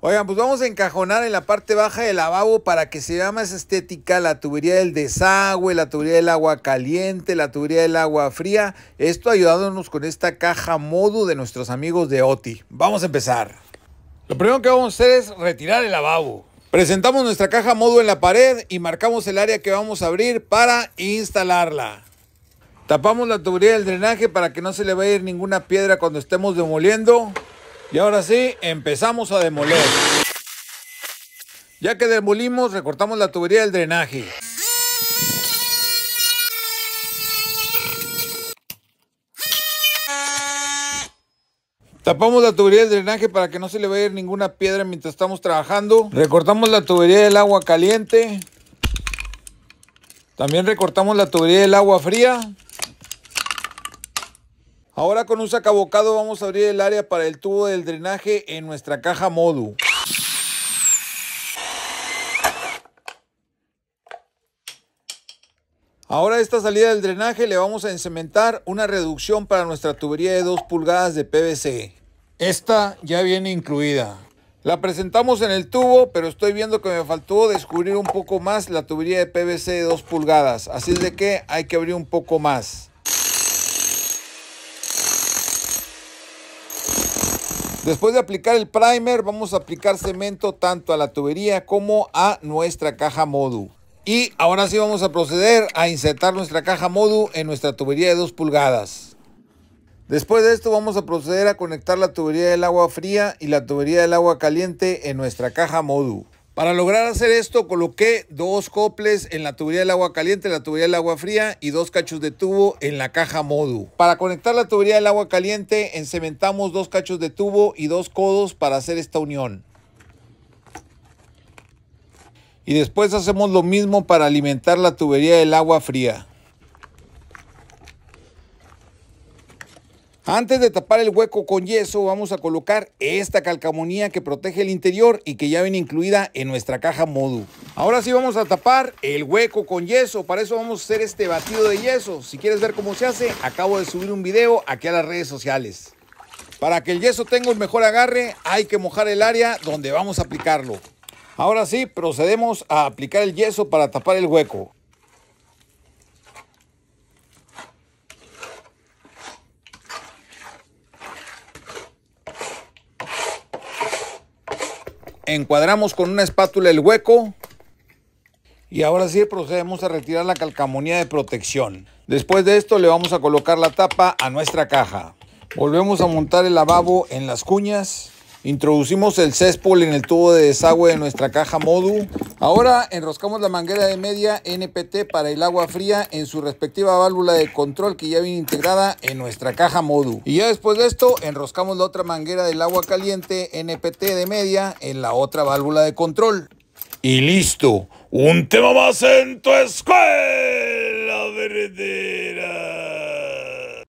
Oigan, pues vamos a encajonar en la parte baja del lavabo para que se vea más estética la tubería del desagüe, la tubería del agua caliente, la tubería del agua fría. Esto ayudándonos con esta caja modu de nuestros amigos de OTI. Vamos a empezar. Lo primero que vamos a hacer es retirar el lavabo. Presentamos nuestra caja modo en la pared y marcamos el área que vamos a abrir para instalarla. Tapamos la tubería del drenaje para que no se le vaya a ir ninguna piedra cuando estemos demoliendo. Y ahora sí, empezamos a demoler. Ya que demolimos, recortamos la tubería del drenaje. Tapamos la tubería del drenaje para que no se le vaya a ninguna piedra mientras estamos trabajando. Recortamos la tubería del agua caliente. También recortamos la tubería del agua fría. Ahora con un sacabocado vamos a abrir el área para el tubo del drenaje en nuestra caja Modu. Ahora a esta salida del drenaje le vamos a encementar una reducción para nuestra tubería de 2 pulgadas de PVC. Esta ya viene incluida. La presentamos en el tubo, pero estoy viendo que me faltó descubrir un poco más la tubería de PVC de 2 pulgadas. Así es de que hay que abrir un poco más. Después de aplicar el primer, vamos a aplicar cemento tanto a la tubería como a nuestra caja modu. Y ahora sí vamos a proceder a insertar nuestra caja modu en nuestra tubería de 2 pulgadas. Después de esto vamos a proceder a conectar la tubería del agua fría y la tubería del agua caliente en nuestra caja modu. Para lograr hacer esto, coloqué dos coples en la tubería del agua caliente, la tubería del agua fría y dos cachos de tubo en la caja modu. Para conectar la tubería del agua caliente, encementamos dos cachos de tubo y dos codos para hacer esta unión. Y después hacemos lo mismo para alimentar la tubería del agua fría. Antes de tapar el hueco con yeso, vamos a colocar esta calcamonía que protege el interior y que ya viene incluida en nuestra caja Modu. Ahora sí vamos a tapar el hueco con yeso. Para eso vamos a hacer este batido de yeso. Si quieres ver cómo se hace, acabo de subir un video aquí a las redes sociales. Para que el yeso tenga un mejor agarre, hay que mojar el área donde vamos a aplicarlo. Ahora sí, procedemos a aplicar el yeso para tapar el hueco. encuadramos con una espátula el hueco y ahora sí procedemos a retirar la calcamonía de protección. Después de esto le vamos a colocar la tapa a nuestra caja. Volvemos a montar el lavabo en las cuñas Introducimos el céspol en el tubo de desagüe de nuestra caja MODU. Ahora enroscamos la manguera de media NPT para el agua fría en su respectiva válvula de control que ya viene integrada en nuestra caja MODU. Y ya después de esto enroscamos la otra manguera del agua caliente NPT de media en la otra válvula de control. Y listo, un tema más en tu escuela verdadera.